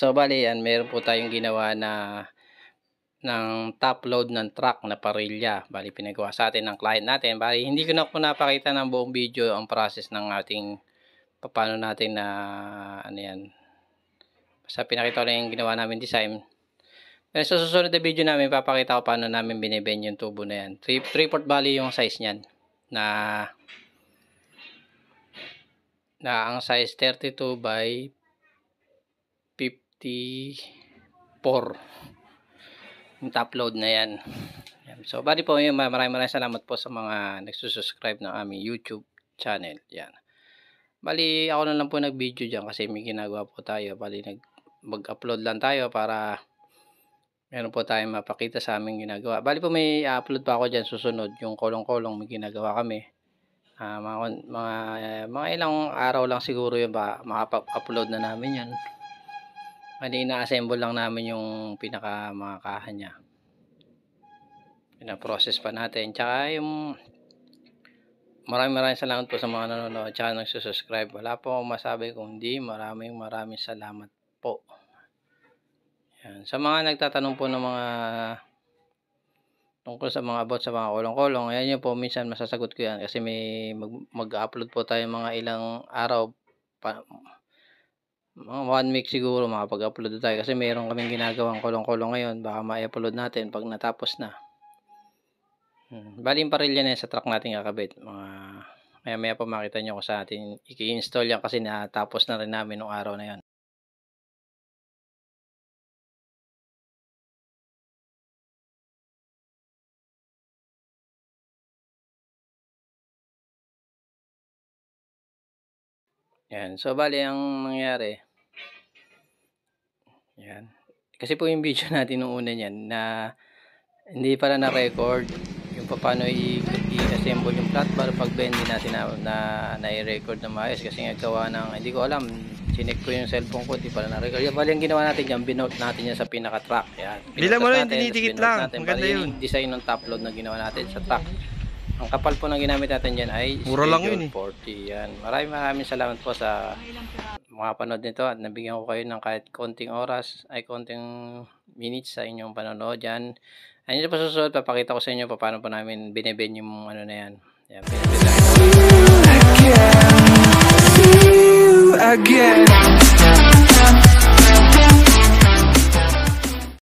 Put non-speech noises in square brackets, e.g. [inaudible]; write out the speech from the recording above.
So bali yan, meron po tayong ginawa na ng top load ng truck na parilya. Bali pinagawa sa atin ng client natin. Bali hindi ko na po napakita ng buong video ang process ng ating paano natin na ano yan. Sa pinakita ko lang yung ginawa namin design. Pero sa susunod na video namin papakita ko paano namin binibend yung tubo na yan. 3 port bali yung size niyan na na ang size 32 by 24 yung top load na yan so bali po yun maraming maraming salamat po sa mga nagsusubscribe ng aming youtube channel yan bali ako na lang po nag video dyan kasi may ginagawa po tayo bali nag mag upload lang tayo para meron po tayong mapakita sa aming ginagawa bali po may upload pa ako dyan susunod yung kolong kolong may ginagawa kami uh, mga, mga, mga ilang araw lang siguro yun ba makapag upload na namin yan Bali, ina-assemble lang namin yung pinaka mga kaha niya. Pina-process pa natin. Tsaka yung maraming maraming salamat po sa mga nanonood tsaka nagsusubscribe. Wala po akong masabi kundi Maraming maraming salamat po. Yan. Sa mga nagtatanong po ng mga tungkol sa mga about sa mga kolong kulong ayan nyo po, minsan masasagot ko yan kasi may mag-upload po tayo mga ilang araw pa, mga one week siguro makapag-upload tayo kasi meron kaming ginagawang kulong-kulong ngayon baka ma-upload natin pag natapos na hmm. bali yung paril yan sa truck natin kakabit mga maya maya pa makita nyo ko sa atin i-install yan kasi natapos na rin namin nung araw na yan Yan. So, bali, ang nangyari, yan. Kasi po yung video [laughs] natin nung una niyan na hindi para na-record yung paano i-assemble yung flat bar pag bending natin na, na na-record na maayos kasi nga gawa ng hindi ko alam sinik ko yung cellphone ko hindi pala na-record yung bali ang ginawa natin yan binote natin yan sa pinaka-track yan bilang mo lang dinidikit lang natin, maganda yun design ng top load na ginawa natin sa track ang kapal po na ginamit natin dyan ay Mura lang yun eh. 40 yan maraming maraming salamat po sa makapanood nito at nabigyan ko kayo ng kahit konting oras ay konting minutes sa inyong panonood dyan. And yun pa papakita ko sa inyo paano pa namin binibend yung ano na yan. Yeah, See you again.